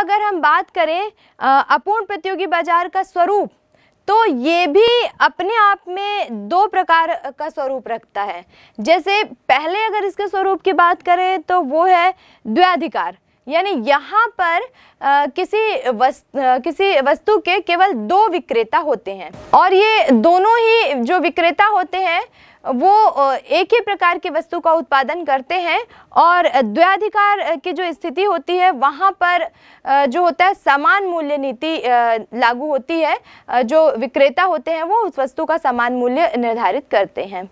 अगर हम बात करें अपूर्ण प्रतियोगी बाजार का स्वरूप तो ये भी अपने आप में दो प्रकार का स्वरूप रखता है जैसे पहले अगर इसके स्वरूप की बात करें तो वो है द्व्याधिकार यानी यहाँ पर आ, किसी वस् किसी वस्तु के केवल दो विक्रेता होते हैं और ये दोनों ही जो विक्रेता होते हैं वो एक ही प्रकार की वस्तु का उत्पादन करते हैं और द्व्याधिकार की जो स्थिति होती है वहाँ पर जो होता है समान मूल्य नीति लागू होती है जो विक्रेता होते हैं वो उस वस्तु का समान मूल्य निर्धारित करते हैं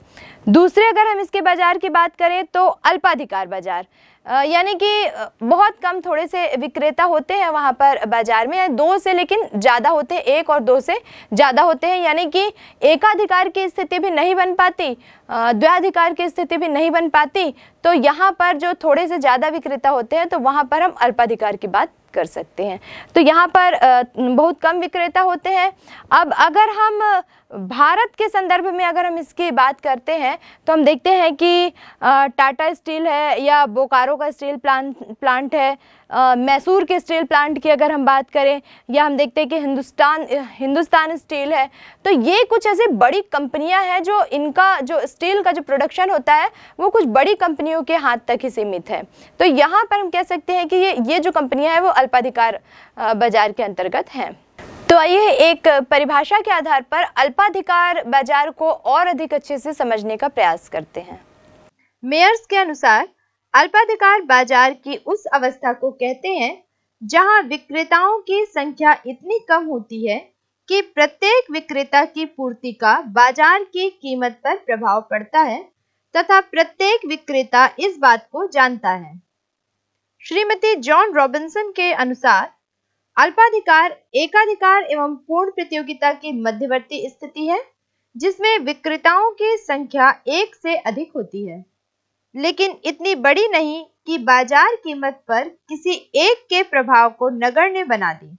दूसरे अगर हम इसके बाज़ार की बात करें तो अल्पाधिकार बाज़ार यानी कि बहुत कम थोड़े से विक्रेता होते हैं वहाँ पर बाज़ार में दो से लेकिन ज़्यादा होते हैं एक और दो से ज़्यादा होते हैं यानी कि एकाधिकार की स्थिति भी नहीं बन पाती द्व्याधिकार की स्थिति भी नहीं बन पाती तो यहाँ पर जो थोड़े से ज़्यादा विक्रेता होते हैं तो वहाँ पर हम अल्पाधिकार की बात कर सकते हैं तो यहाँ पर बहुत कम विक्रेता होते हैं अब अगर हम भारत के संदर्भ में अगर हम इसकी बात करते हैं तो हम देखते हैं कि टाटा स्टील है या बोकारो का स्टील प्लांट प्लांट है मैसूर के स्टील प्लांट की अगर हम बात करें या हम देखते हैं कि हिंदुस्तान हिंदुस्तान स्टील है तो ये कुछ ऐसी बड़ी कंपनियां हैं जो इनका जो स्टील का जो प्रोडक्शन होता है वो कुछ बड़ी कंपनियों के हाथ तक ही सीमित है तो यहाँ पर हम कह सकते हैं कि ये ये जो कंपनियाँ हैं वो अल्पाधिकार बाजार के अंतर्गत हैं तो आइए एक परिभाषा के आधार पर अल्पाधिकार बाजार को और अधिक अच्छे से समझने का प्रयास करते हैं मेयर्स के अनुसार अल्पाधिकार बाजार की उस अवस्था को कहते हैं जहां विक्रेताओं की संख्या इतनी कम होती है कि प्रत्येक विक्रेता की पूर्ति का बाजार की कीमत पर प्रभाव पड़ता है तथा प्रत्येक विक्रेता इस बात को जानता है श्रीमती जॉन रॉबिन्सन के अनुसार अल्पाधिकार एकाधिकार एवं पूर्ण प्रतियोगिता की मध्यवर्ती स्थिति है जिसमें विक्रेताओं की संख्या एक से अधिक होती है लेकिन इतनी बड़ी नहीं कि बाजार कीमत पर किसी एक के प्रभाव को नगण्य बना दी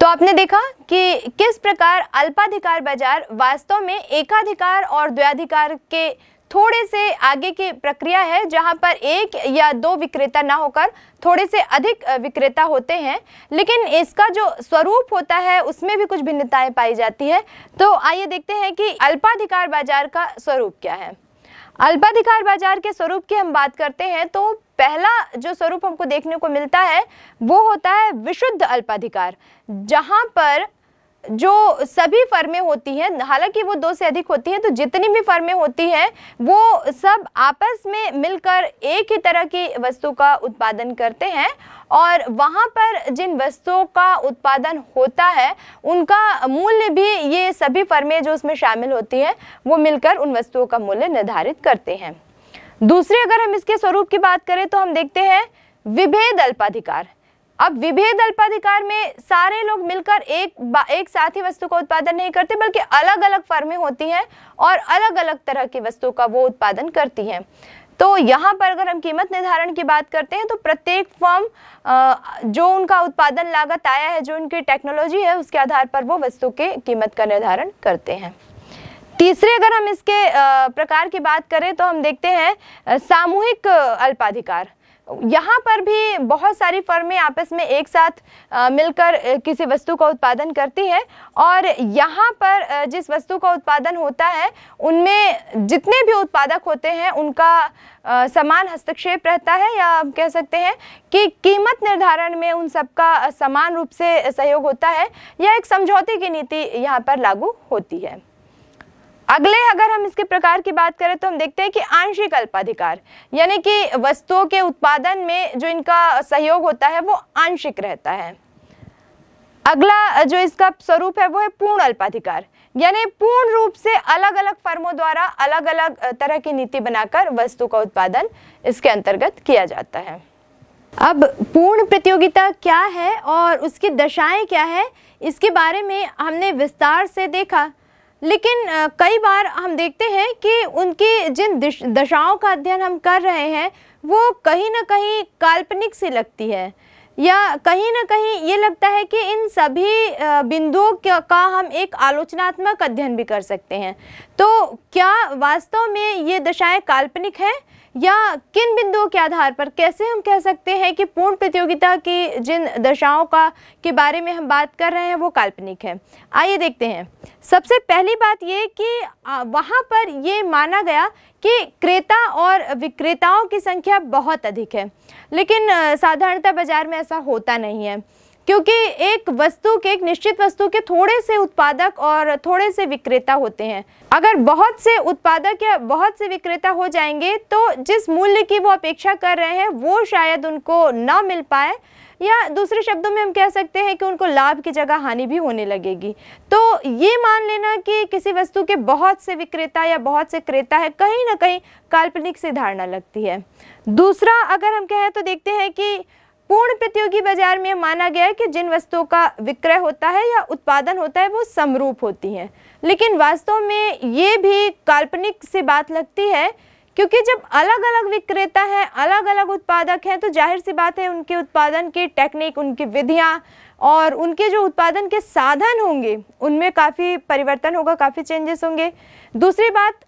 तो आपने देखा कि किस प्रकार अल्पाधिकार बाजार वास्तव में एकाधिकार और द्व्याधिकार के थोड़े से आगे की प्रक्रिया है जहां पर एक या दो विक्रेता ना होकर थोड़े से अधिक विक्रेता होते हैं लेकिन इसका जो स्वरूप होता है उसमें भी कुछ भिन्नताएं पाई जाती है तो आइए देखते हैं कि अल्पाधिकार बाजार का स्वरूप क्या है अल्पाधिकार बाजार के स्वरूप की हम बात करते हैं तो पहला जो स्वरूप हमको देखने को मिलता है वो होता है विशुद्ध अल्पाधिकार जहां पर जो सभी फर्में होती हैं हालांकि वो दो से अधिक होती हैं तो जितनी भी फर्में होती हैं वो सब आपस में मिलकर एक ही तरह की वस्तु का उत्पादन करते हैं और वहाँ पर जिन वस्तुओं का उत्पादन होता है उनका मूल्य भी ये सभी फर्में जो उसमें शामिल होती हैं वो मिलकर उन वस्तुओं का मूल्य निर्धारित करते हैं दूसरे अगर हम इसके स्वरूप की बात करें तो हम देखते हैं विभेद अल्पाधिकार अब विभेद अल्पाधिकार में सारे लोग मिलकर एक एक साथ ही वस्तु का उत्पादन नहीं करते बल्कि अलग अलग फर्में होती हैं और अलग अलग तरह की वस्तु का वो उत्पादन करती हैं तो यहाँ पर अगर हम कीमत निर्धारण की बात करते हैं तो प्रत्येक फर्म जो उनका उत्पादन लागत आया है जो उनकी टेक्नोलॉजी है उसके आधार पर वो वस्तु के कीमत का निर्धारण करते हैं तीसरे अगर हम इसके प्रकार की बात करें तो हम देखते हैं सामूहिक अल्पाधिकार यहाँ पर भी बहुत सारी फर्में आपस में एक साथ मिलकर किसी वस्तु का उत्पादन करती हैं और यहाँ पर जिस वस्तु का उत्पादन होता है उनमें जितने भी उत्पादक होते हैं उनका समान हस्तक्षेप रहता है या हम कह सकते हैं कि कीमत निर्धारण में उन सबका समान रूप से सहयोग होता है या एक समझौते की नीति यहाँ पर लागू होती है अगले अगर हम इसके प्रकार की बात करें तो हम देखते हैं कि आंशिक अल्पाधिकार यानी कि वस्तुओं के उत्पादन में जो इनका सहयोग होता है वो आंशिक रहता है अगला जो इसका स्वरूप है वो है पूर्ण अल्पाधिकार यानी पूर्ण रूप से अलग अलग फर्मों द्वारा अलग अलग तरह की नीति बनाकर वस्तु का उत्पादन इसके अंतर्गत किया जाता है अब पूर्ण प्रतियोगिता क्या है और उसकी दशाएं क्या है इसके बारे में हमने विस्तार से देखा लेकिन कई बार हम देखते हैं कि उनकी जिन दशाओं का अध्ययन हम कर रहे हैं वो कहीं ना कहीं काल्पनिक सी लगती है या कहीं ना कहीं ये लगता है कि इन सभी बिंदुओं का हम एक आलोचनात्मक अध्ययन भी कर सकते हैं तो क्या वास्तव में ये दशाएं काल्पनिक हैं या किन बिंदुओं के आधार पर कैसे हम कह सकते हैं कि पूर्ण प्रतियोगिता की जिन दशाओं का के बारे में हम बात कर रहे हैं वो काल्पनिक है आइए देखते हैं सबसे पहली बात ये कि वहाँ पर ये माना गया कि क्रेता और विक्रेताओं की संख्या बहुत अधिक है लेकिन साधारणतः बाज़ार में ऐसा होता नहीं है क्योंकि एक वस्तु के एक निश्चित वस्तु के थोड़े से उत्पादक और थोड़े से विक्रेता होते हैं अगर बहुत से उत्पादक या बहुत से विक्रेता हो जाएंगे तो जिस मूल्य की वो अपेक्षा कर रहे हैं वो शायद उनको ना मिल पाए या दूसरे शब्दों में हम कह सकते हैं कि उनको लाभ की जगह हानि भी होने लगेगी तो ये मान लेना कि किसी वस्तु के बहुत से विक्रेता या बहुत से क्रेता है कहीं ना कहीं काल्पनिक से धारणा लगती है दूसरा अगर हम कहें तो देखते हैं कि पूर्ण प्रतियोगी बाजार में माना गया है कि जिन वस्तुओं का विक्रय होता है या उत्पादन होता है वो समरूप होती हैं लेकिन वास्तव में ये भी काल्पनिक से बात लगती है क्योंकि जब अलग अलग विक्रेता हैं अलग अलग उत्पादक हैं तो जाहिर सी बात है उनके उत्पादन की टेक्निक उनकी विधियाँ और उनके जो उत्पादन के साधन होंगे उनमें काफ़ी परिवर्तन होगा काफ़ी चेंजेस होंगे दूसरी बात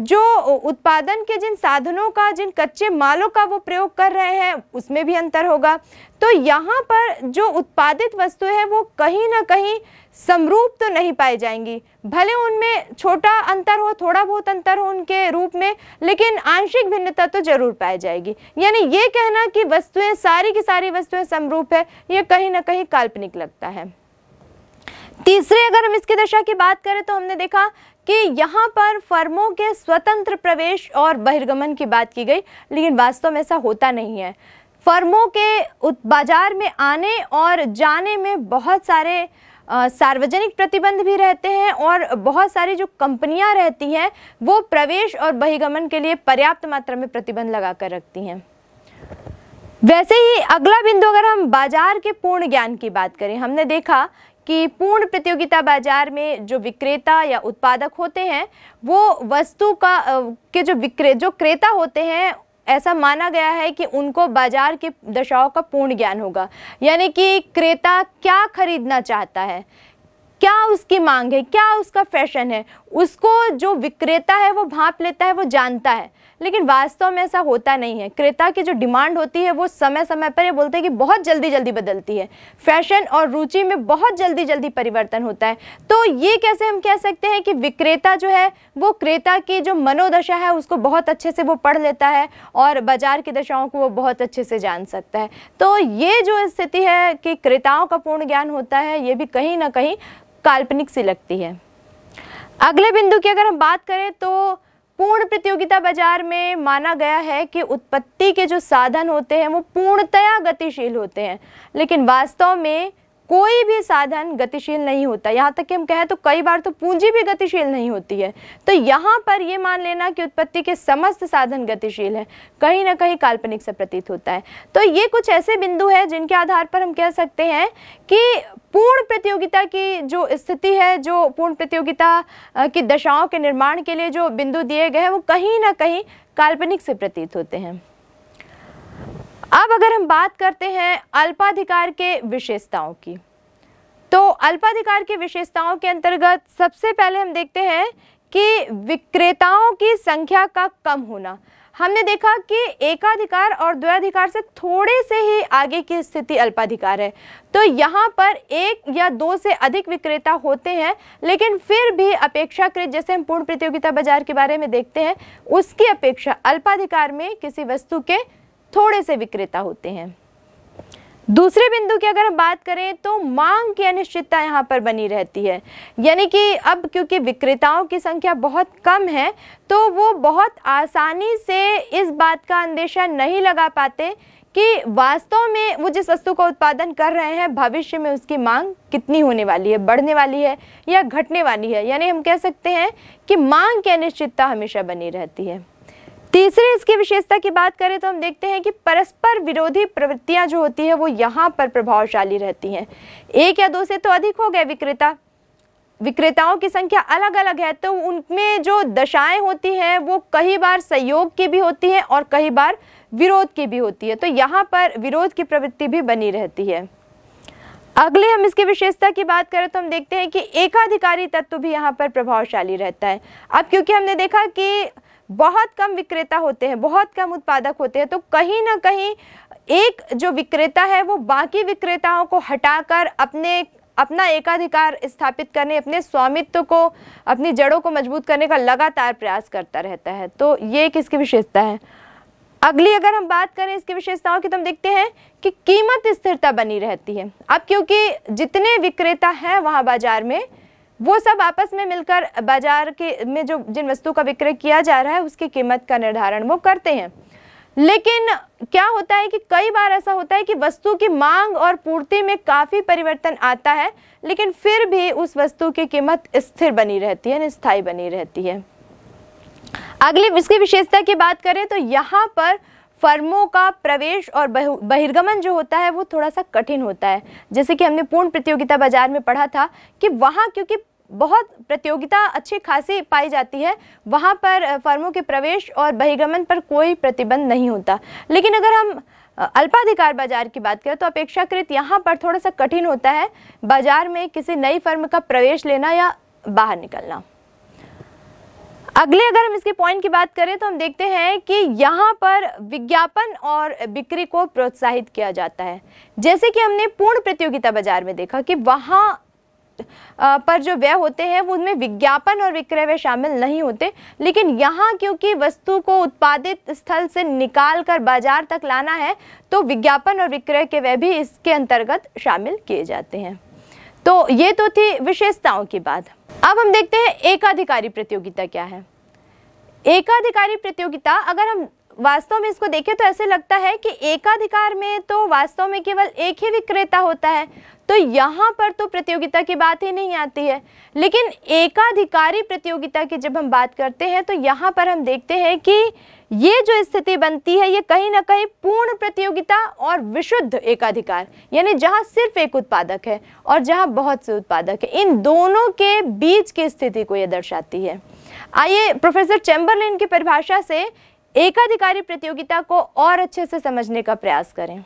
जो उत्पादन के जिन साधनों का जिन कच्चे मालों का वो प्रयोग कर रहे हैं उसमें भी अंतर होगा तो यहाँ पर जो उत्पादित वस्तु है वो कहीं ना कहीं समरूप तो नहीं पाई जाएंगी भले उनमें छोटा अंतर हो थोड़ा बहुत अंतर हो उनके रूप में लेकिन आंशिक भिन्नता तो जरूर पाई जाएगी यानी ये कहना कि वस्तुएं सारी की सारी वस्तुएं समरूप है ये कहीं ना कहीं काल्पनिक लगता है तीसरे अगर हम इसकी दशा की बात करें तो हमने देखा कि यहाँ पर फर्मों के स्वतंत्र प्रवेश और बहिर्गमन की बात की गई लेकिन वास्तव में ऐसा होता नहीं है फर्मों के बाज़ार में आने और जाने में बहुत सारे सार्वजनिक प्रतिबंध भी रहते हैं और बहुत सारी जो कंपनियां रहती हैं वो प्रवेश और बहिर्गमन के लिए पर्याप्त मात्रा में प्रतिबंध लगा कर रखती हैं वैसे ही अगला बिंदु अगर हम बाजार के पूर्ण ज्ञान की बात करें हमने देखा कि पूर्ण प्रतियोगिता बाजार में जो विक्रेता या उत्पादक होते हैं वो वस्तु का के जो विक्रे जो क्रेता होते हैं ऐसा माना गया है कि उनको बाजार की दशाओं का पूर्ण ज्ञान होगा यानी कि क्रेता क्या खरीदना चाहता है क्या उसकी मांग है क्या उसका फैशन है उसको जो विक्रेता है वो भाप लेता है वो जानता है लेकिन वास्तव में ऐसा होता नहीं है क्रेता की जो डिमांड होती है वो समय समय पर ये बोलते हैं कि बहुत जल्दी जल्दी बदलती है फैशन और रुचि में बहुत जल्दी जल्दी परिवर्तन होता है तो ये कैसे हम कह सकते हैं कि विक्रेता जो है वो क्रेता की जो मनोदशा है उसको बहुत अच्छे से वो पढ़ लेता है और बाजार की दशाओं को वो बहुत अच्छे से जान सकता है तो ये जो स्थिति है कि क्रेताओं का पूर्ण ज्ञान होता है ये भी कहीं ना कहीं काल्पनिक सी लगती है अगले बिंदु की अगर हम बात करें तो पूर्ण प्रतियोगिता बाजार में माना गया है कि उत्पत्ति के जो साधन होते हैं वो पूर्णतया गतिशील होते हैं लेकिन वास्तव में कोई भी साधन गतिशील नहीं होता यहाँ तक कि हम कहें तो कई बार तो पूंजी भी गतिशील नहीं होती है तो यहाँ पर ये मान लेना कि उत्पत्ति के समस्त साधन गतिशील है कहीं ना कहीं काल्पनिक से प्रतीत होता है तो ये कुछ ऐसे बिंदु है जिनके आधार पर हम कह सकते हैं कि पूर्ण प्रतियोगिता की जो स्थिति है जो पूर्ण प्रतियोगिता की दशाओं के निर्माण के लिए जो बिंदु दिए गए हैं वो कहीं ना कहीं काल्पनिक से प्रतीत होते हैं अब अगर हम बात करते हैं अल्पाधिकार के विशेषताओं की तो अल्पाधिकार की विशेषताओं के अंतर्गत सबसे पहले हम देखते हैं कि विक्रेताओं की संख्या का कम होना हमने देखा कि एकाधिकार और द्वैधिकार से थोड़े से ही आगे की स्थिति अल्पाधिकार है तो यहाँ पर एक या दो से अधिक विक्रेता होते हैं लेकिन फिर भी अपेक्षाकृत जैसे हम पूर्ण प्रतियोगिता बाजार के बारे में देखते हैं उसकी अपेक्षा अल्पाधिकार में किसी वस्तु के थोड़े से विक्रेता होते हैं दूसरे बिंदु की अगर हम बात करें तो मांग की अनिश्चितता यहाँ पर बनी रहती है यानी कि अब क्योंकि विक्रेताओं की संख्या बहुत कम है तो वो बहुत आसानी से इस बात का अंदेशा नहीं लगा पाते कि वास्तव में वो जिस वस्तु का उत्पादन कर रहे हैं भविष्य में उसकी मांग कितनी होने वाली है बढ़ने वाली है या घटने वाली है यानी हम कह सकते हैं कि मांग की अनिश्चितता हमेशा बनी रहती है तीसरे इसकी विशेषता की बात करें तो हम देखते हैं कि परस्पर विरोधी प्रवृत्तियां जो होती है वो यहाँ पर प्रभावशाली रहती हैं एक या दो से तो अधिक हो गए विक्रेता विक्रेताओं की संख्या अलग अलग है तो उनमें जो दशाएं होती हैं वो कई बार सहयोग की भी होती है और कई बार विरोध की भी होती है तो यहाँ पर विरोध की प्रवृत्ति भी बनी रहती है अगले हम इसकी विशेषता की बात करें तो हम देखते हैं कि एकाधिकारी तत्व भी यहाँ पर प्रभावशाली रहता है अब क्योंकि हमने देखा कि बहुत कम विक्रेता होते हैं बहुत कम उत्पादक होते हैं तो कहीं ना कहीं एक जो विक्रेता है वो बाकी विक्रेताओं को हटाकर अपने अपना एकाधिकार स्थापित करने अपने स्वामित्व को अपनी जड़ों को मजबूत करने का लगातार प्रयास करता रहता है तो ये एक इसकी विशेषता है अगली अगर हम बात करें इसकी विशेषताओं की तो हम देखते हैं कि कीमत स्थिरता बनी रहती है अब क्योंकि जितने विक्रेता हैं वहाँ बाजार में वो सब आपस में मिलकर बाजार के में जो जिन वस्तु का विक्रय किया जा रहा है उसकी कीमत का निर्धारण वो करते हैं लेकिन क्या होता है कि कई बार ऐसा होता है कि वस्तु की मांग और पूर्ति में काफ़ी परिवर्तन आता है लेकिन फिर भी उस वस्तु की कीमत स्थिर बनी रहती है स्थायी बनी रहती है अगली इसकी विशेषता की बात करें तो यहाँ पर फर्मों का प्रवेश और बहिर्गमन जो होता है वो थोड़ा सा कठिन होता है जैसे कि हमने पूर्ण प्रतियोगिता बाजार में पढ़ा था कि वहाँ क्योंकि बहुत प्रतियोगिता अच्छी खासी पाई जाती है वहाँ पर फर्मों के प्रवेश और बहिगमन पर कोई प्रतिबंध नहीं होता लेकिन अगर हम अल्पाधिकार बाजार की बात करें तो अपेक्षाकृत यहाँ पर थोड़ा सा कठिन होता है बाजार में किसी नई फर्म का प्रवेश लेना या बाहर निकलना अगले अगर हम इसके पॉइंट की बात करें तो हम देखते हैं कि यहाँ पर विज्ञापन और बिक्री को प्रोत्साहित किया जाता है जैसे कि हमने पूर्ण प्रतियोगिता बाजार में देखा कि वहाँ पर जो व्यय होते हैं वो उनमें विज्ञापन और विक्रय व्यय शामिल नहीं होते लेकिन यहाँ क्योंकि वस्तु को उत्पादित स्थल से निकाल कर बाजार तक लाना है तो विज्ञापन और विक्रय के व्यय भी इसके अंतर्गत शामिल किए जाते हैं तो ये तो थी विशेषताओं की बात अब हम देखते हैं एकाधिकारी प्रतियोगिता क्या है एकाधिकारी प्रतियोगिता अगर हम वास्तव में इसको देखें तो ऐसे लगता है कि एकाधिकार में तो वास्तव में केवल एक ही विक्रेता होता है तो यहाँ पर तो प्रतियोगिता की बात ही नहीं आती है लेकिन एकाधिकारी प्रतियोगिता की जब हम बात करते हैं तो यहाँ पर हम देखते हैं कि ये जो स्थिति बनती है ये कहीं ना कहीं पूर्ण प्रतियोगिता और विशुद्ध एकाधिकार यानी जहाँ सिर्फ एक उत्पादक है और जहाँ बहुत से उत्पादक है इन दोनों के बीच की स्थिति को यह दर्शाती है आइए प्रोफेसर चैम्बरलिन की परिभाषा से एकाधिकारी प्रतियोगिता को और अच्छे से समझने का प्रयास करें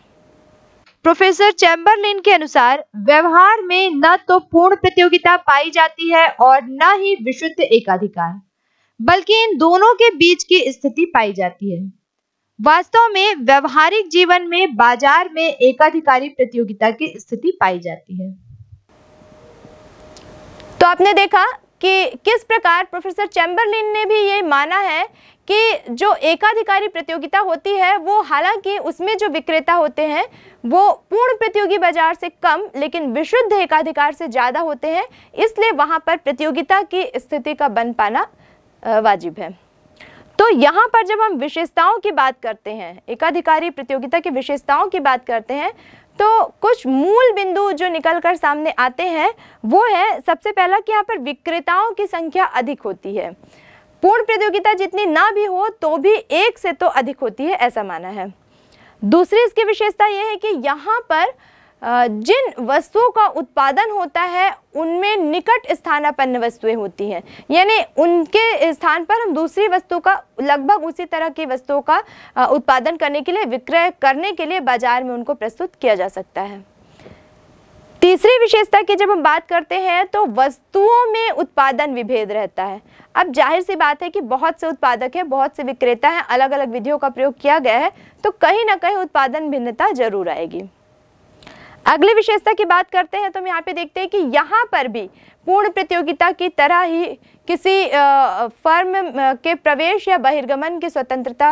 प्रोफेसर चैम्बरलिन के अनुसार व्यवहार में न तो पूर्ण प्रतियोगिता पाई जाती है और न ही विशुद्ध एकाधिकार बल्कि इन दोनों के बीच की स्थिति पाई जाती है वास्तव में व्यवहारिक जीवन में बाजार में एकाधिकारी प्रतियोगिता की स्थिति पाई जाती है तो आपने देखा कि किस प्रकार प्रोफेसर चैम्बरलिन ने भी ये माना है कि जो एकाधिकारी प्रतियोगिता होती है वो हालांकि उसमें जो विक्रेता होते हैं वो पूर्ण प्रतियोगी बाजार से कम लेकिन विशुद्ध एकाधिकार से ज़्यादा होते हैं इसलिए वहाँ पर प्रतियोगिता की स्थिति का बन पाना वाजिब है तो यहाँ पर जब हम विशेषताओं की बात करते हैं एकाधिकारी प्रतियोगिता की विशेषताओं की बात करते हैं तो कुछ मूल बिंदु जो निकल कर सामने आते हैं वो है सबसे पहला कि यहाँ पर विक्रेताओं की संख्या अधिक होती है पूर्ण प्रतियोगिता जितनी ना भी हो तो भी एक से तो अधिक होती है ऐसा माना है दूसरी इसकी विशेषता यह है कि यहाँ पर जिन वस्तुओं का उत्पादन होता है उनमें निकट स्थानापन्न वस्तुएं होती हैं यानी उनके स्थान पर हम दूसरी वस्तु का लगभग उसी तरह की वस्तुओं का उत्पादन करने के लिए विक्रय करने के लिए बाज़ार में उनको प्रस्तुत किया जा सकता है तीसरी विशेषता की जब हम बात करते हैं तो वस्तुओं में उत्पादन विभेद रहता है अब जाहिर सी बात है कि बहुत से उत्पादक हैं बहुत से विक्रेता हैं अलग अलग विधियों का प्रयोग किया गया है तो कहीं ना कहीं उत्पादन भिन्नता जरूर आएगी अगली विशेषता की बात करते हैं तो हम यहाँ पे देखते हैं कि यहाँ पर भी पूर्ण प्रतियोगिता की तरह ही किसी फर्म के प्रवेश या बहिर्गमन की स्वतंत्रता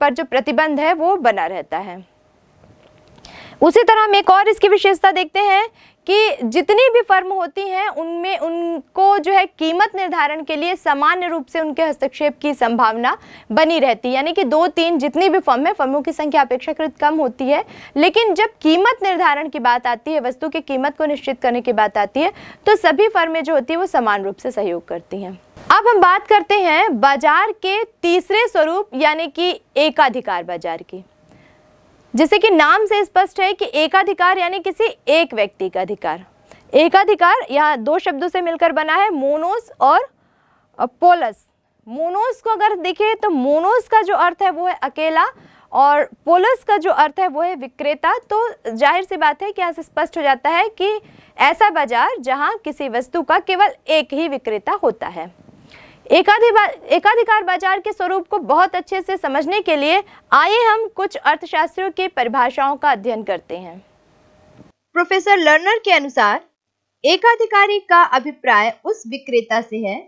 पर जो प्रतिबंध है वो बना रहता है उसी तरह हम एक और इसकी विशेषता देखते हैं कि जितनी भी फर्म होती हैं उनमें उनको जो है कीमत निर्धारण के लिए सामान्य रूप से उनके हस्तक्षेप की संभावना बनी रहती है यानी कि दो तीन जितनी भी फर्म है फर्मों की संख्या अपेक्षाकृत कम होती है लेकिन जब कीमत निर्धारण की बात आती है वस्तु की कीमत को निश्चित करने की बात आती है तो सभी फर्में जो होती है वो समान रूप से सहयोग करती हैं अब हम बात करते हैं बाजार के तीसरे स्वरूप यानी कि एकाधिकार बाजार की जैसे कि नाम से स्पष्ट है कि एकाधिकार यानी किसी एक व्यक्ति का अधिकार एकाधिकार यहाँ दो शब्दों से मिलकर बना है मोनोस और पोलस मोनोस को अगर देखें तो मोनोस का जो अर्थ है वो है अकेला और पोलस का जो अर्थ है वो है विक्रेता तो जाहिर सी बात है कि यहाँ से स्पष्ट हो जाता है कि ऐसा बाजार जहाँ किसी वस्तु का केवल एक ही विक्रेता होता है एकाधिकार बाजार के स्वरूप को बहुत अच्छे से समझने के लिए आइए हम कुछ अर्थशास्त्रियों की परिभाषाओं का अध्ययन करते हैं प्रोफेसर लर्नर के अनुसार एकाधिकारी का अभिप्राय उस विक्रेता से है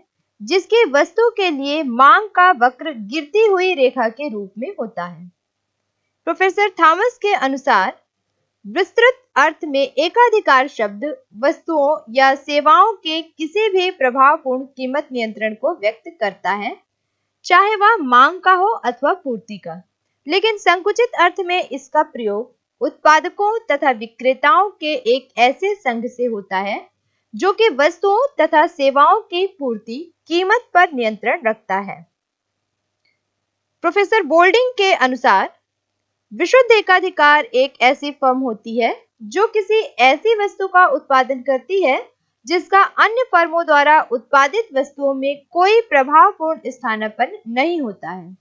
जिसकी वस्तु के लिए मांग का वक्र गिरती हुई रेखा के रूप में होता है प्रोफेसर थॉमस के अनुसार विस्तृत अर्थ में एकाधिकार शब्द वस्तुओं या सेवाओं के किसी भी प्रभावपूर्ण कीमत नियंत्रण को व्यक्त करता है चाहे वह मांग का हो अथवा पूर्ति का लेकिन संकुचित अर्थ में इसका प्रयोग उत्पादकों तथा विक्रेताओं के एक ऐसे संघ से होता है जो कि वस्तुओं तथा सेवाओं की पूर्ति कीमत पर नियंत्रण रखता है प्रोफेसर बोल्डिंग के अनुसार विशुद्ध एकाधिकार एक ऐसी फर्म होती है जो किसी ऐसी वस्तु का उत्पादन करती है जिसका अन्य फर्मों द्वारा उत्पादित वस्तुओं में कोई प्रभावपूर्ण स्थानापन्न नहीं होता है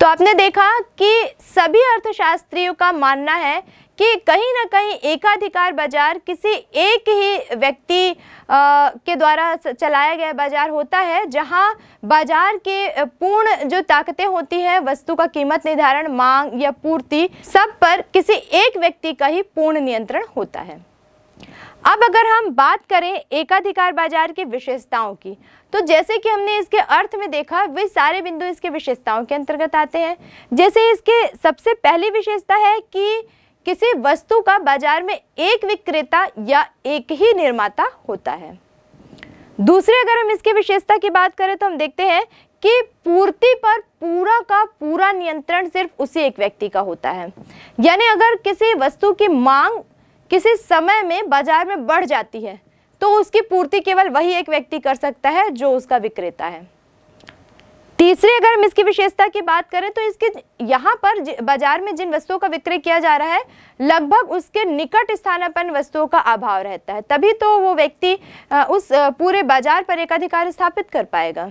तो आपने देखा कि सभी अर्थशास्त्रियों का मानना है कि कहीं ना कहीं एकाधिकार बाजार किसी एक ही व्यक्ति के द्वारा चलाया गया बाजार होता है जहां बाजार के पूर्ण जो ताकतें होती हैं वस्तु का कीमत निर्धारण मांग या पूर्ति सब पर किसी एक व्यक्ति का ही पूर्ण नियंत्रण होता है अब अगर हम बात करें एकाधिकार बाजार की विशेषताओं की तो जैसे कि हमने इसके अर्थ में देखा वे सारे बिंदु इसके विशेषताओं के अंतर्गत आते हैं जैसे इसके सबसे पहली विशेषता है कि किसी वस्तु का बाजार में एक विक्रेता या एक ही निर्माता होता है दूसरे अगर हम इसकी विशेषता की बात करें तो हम देखते हैं कि पूर्ति पर पूरा का पूरा नियंत्रण सिर्फ उसी एक व्यक्ति का होता है यानी अगर किसी वस्तु की मांग किसी समय में बाजार में बढ़ जाती है तो उसकी पूर्ति केवल वही एक व्यक्ति कर सकता है जो उसका विक्रेता है तीसरी अगर हम इसकी विशेषता की बात करें तो इसके यहाँ पर बाजार में जिन वस्तुओं का विक्रय किया जा रहा है लगभग उसके निकट स्थानापन्न वस्तुओं का अभाव रहता है तभी तो वो व्यक्ति उस पूरे बाजार पर एकाधिकार स्थापित कर पाएगा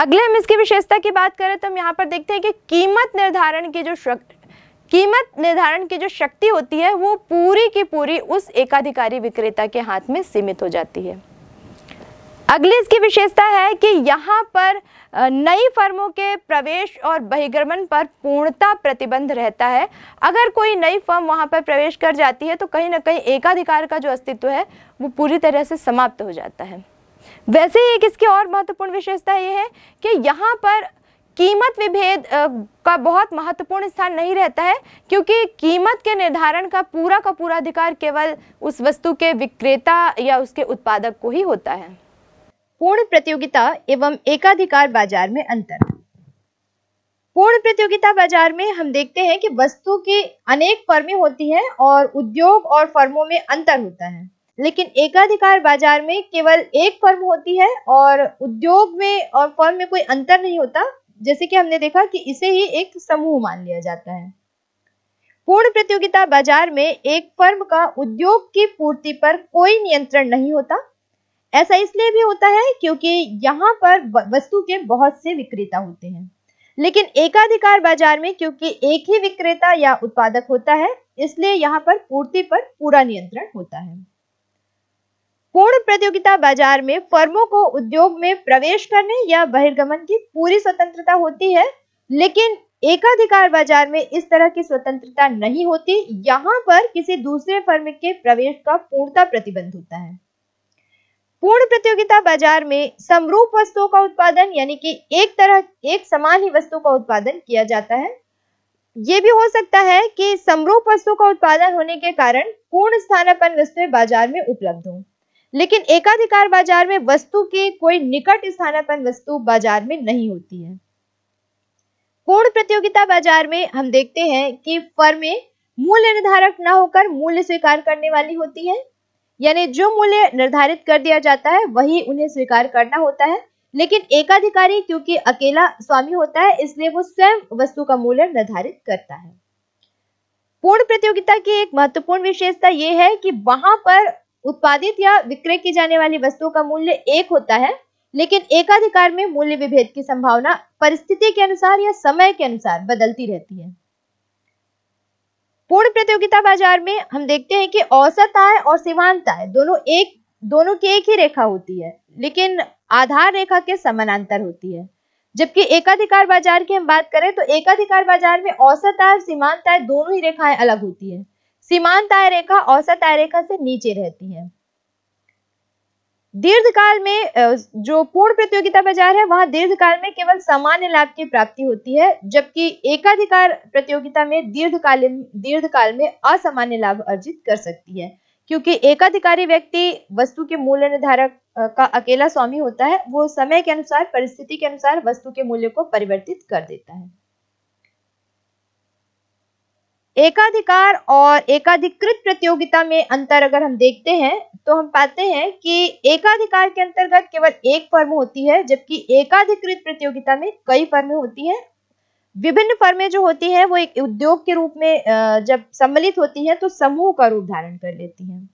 अगले हम इसकी विशेषता की बात करें तो हम यहाँ पर देखते हैं कि कीमत निर्धारण की जो कीमत निर्धारण की जो शक्ति होती है वो पूरी की पूरी उस एकाधिकारी विक्रेता के हाथ में सीमित हो जाती है अगली इसकी विशेषता है कि यहाँ पर नई फर्मों के प्रवेश और बहिर्गमन पर पूर्णता प्रतिबंध रहता है अगर कोई नई फर्म वहाँ पर प्रवेश कर जाती है तो कहीं ना कहीं एकाधिकार का जो अस्तित्व है वो पूरी तरह से समाप्त हो जाता है वैसे ही एक इसकी और महत्वपूर्ण विशेषता ये है कि यहाँ पर कीमत विभेद का बहुत महत्वपूर्ण स्थान नहीं रहता है क्योंकि कीमत के निर्धारण का पूरा का पूरा अधिकार केवल उस वस्तु के विक्रेता या उसके उत्पादक को ही होता है पूर्ण प्रतियोगिता एवं एकाधिकार बाजार में अंतर पूर्ण प्रतियोगिता बाजार में हम देखते हैं कि वस्तु की अनेक फर्में होती हैं और उद्योग और फर्मों में अंतर होता है लेकिन एकाधिकार बाजार में केवल एक फर्म होती है और उद्योग में और फर्म में कोई अंतर नहीं होता जैसे कि हमने देखा कि इसे ही एक समूह मान लिया जाता है पूर्ण प्रतियोगिता बाजार में एक फर्म का उद्योग की पूर्ति पर कोई नियंत्रण नहीं होता ऐसा इसलिए भी होता है क्योंकि यहाँ पर वस्तु के बहुत से विक्रेता होते हैं लेकिन एकाधिकार बाजार में क्योंकि एक ही विक्रेता या उत्पादक होता है इसलिए यहाँ पर पूर्ति पर पूरा नियंत्रण होता है पूर्ण प्रतियोगिता बाजार में फर्मों को उद्योग में प्रवेश करने या बहिर्गमन की पूरी स्वतंत्रता होती है लेकिन एकाधिकार बाजार में इस तरह की स्वतंत्रता नहीं होती यहाँ पर किसी दूसरे फर्म के प्रवेश का पूर्णता प्रतिबंध होता है पूर्ण प्रतियोगिता बाजार में समरूप वस्तुओं का उत्पादन यानी कि एक तरह एक समान ही वस्तु का उत्पादन किया जाता है ये भी हो सकता है कि समरूप वस्तुओं का उत्पादन होने के कारण पूर्ण स्थानापन वस्तुएं बाजार में उपलब्ध हों लेकिन एकाधिकार बाजार में वस्तु के कोई निकट स्थानापन वस्तु बाजार में नहीं होती है पूर्ण प्रतियोगिता बाजार में हम देखते हैं कि फर्में मूल्य निर्धारक न होकर मूल्य स्वीकार करने वाली होती है यानी जो मूल्य निर्धारित कर दिया जाता है वही उन्हें स्वीकार करना होता है लेकिन एकाधिकारी क्योंकि अकेला स्वामी होता है इसलिए वो स्वयं वस्तु का मूल्य निर्धारित करता है पूर्ण प्रतियोगिता की एक महत्वपूर्ण विशेषता यह है कि वहां पर उत्पादित या विक्रय की जाने वाली वस्तुओं का मूल्य एक होता है लेकिन एकाधिकार में मूल्य विभेद की संभावना परिस्थिति के अनुसार या समय के अनुसार बदलती रहती है पूर्ण प्रतियोगिता बाजार में हम देखते हैं कि औसत आय और सीमांत आय दोनों एक दोनों की एक ही रेखा होती है लेकिन आधार रेखा के समानांतर होती है जबकि एकाधिकार बाजार की हम बात करें तो एकाधिकार बाजार में औसत आय और सीमांत आय दोनों ही रेखाएं अलग होती है सीमांत आय रेखा औसत आय रेखा से नीचे रहती है दीर्घकाल में जो पूर्ण प्रतियोगिता बाजार है वहां दीर्घकाल में केवल सामान्य लाभ की प्राप्ति होती है जबकि एकाधिकार प्रतियोगिता में दीर्घकालीन दीर्घकाल में असामान्य लाभ अर्जित कर सकती है क्योंकि एकाधिकारी व्यक्ति वस्तु के मूल्य निर्धारक का अकेला स्वामी होता है वो समय के अनुसार परिस्थिति के अनुसार वस्तु के मूल्य को परिवर्तित कर देता है एकाधिकार और एकाधिकृत प्रतियोगिता में अंतर अगर हम देखते हैं तो हम पाते हैं कि एकाधिकार के अंतर्गत केवल एक फर्म होती है जबकि एकाधिकृत प्रतियोगिता में कई फर्में होती हैं विभिन्न फर्में जो होती हैं वो एक उद्योग के रूप में जब सम्मिलित होती हैं तो समूह का रूप धारण कर लेती हैं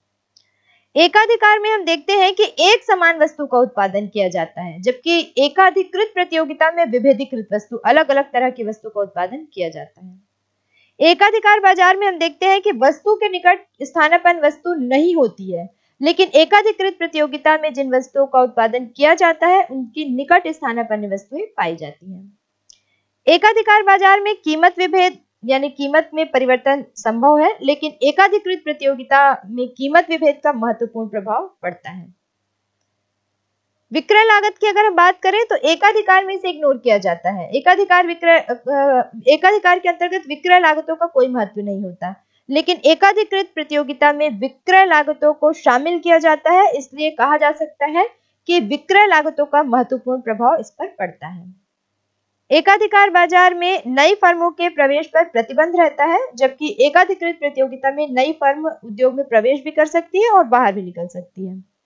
एकाधिकार में हम देखते हैं कि एक समान वस्तु का उत्पादन किया जाता है जबकि एकाधिकृत प्रतियोगिता में विभेदीकृत वस्तु अलग अलग तरह की वस्तु का उत्पादन किया जाता है एकाधिकार बाजार में हम देखते हैं कि वस्तु के निकट स्थानापन वस्तु नहीं होती है लेकिन एकाधिकृत प्रतियोगिता में जिन वस्तुओं का उत्पादन किया जाता है उनकी निकट स्थानापन वस्तुएं पाई जाती हैं एकाधिकार बाजार में कीमत विभेद यानी कीमत में परिवर्तन संभव है लेकिन एकाधिकृत प्रतियोगिता में कीमत विभेद का महत्वपूर्ण प्रभाव पड़ता है विक्रय लागत की अगर हम बात करें तो एकाधिकार में इसे इग्नोर किया जाता है एकाधिकार विक्रय एकाधिकार के अंतर्गत विक्रय लागतों का कोई महत्व नहीं होता लेकिन एकाधिकृत प्रतियोगिता में विक्रय लागतों को शामिल किया जाता है इसलिए कहा जा सकता है कि विक्रय लागतों का महत्वपूर्ण प्रभाव इस पर पड़ता है एकाधिकार बाजार में नई फर्मों के प्रवेश पर प्रतिबंध रहता है जबकि एकाधिकृत प्रतियोगिता में नई फर्म उद्योग में प्रवेश भी कर सकती है और बाहर भी निकल सकती है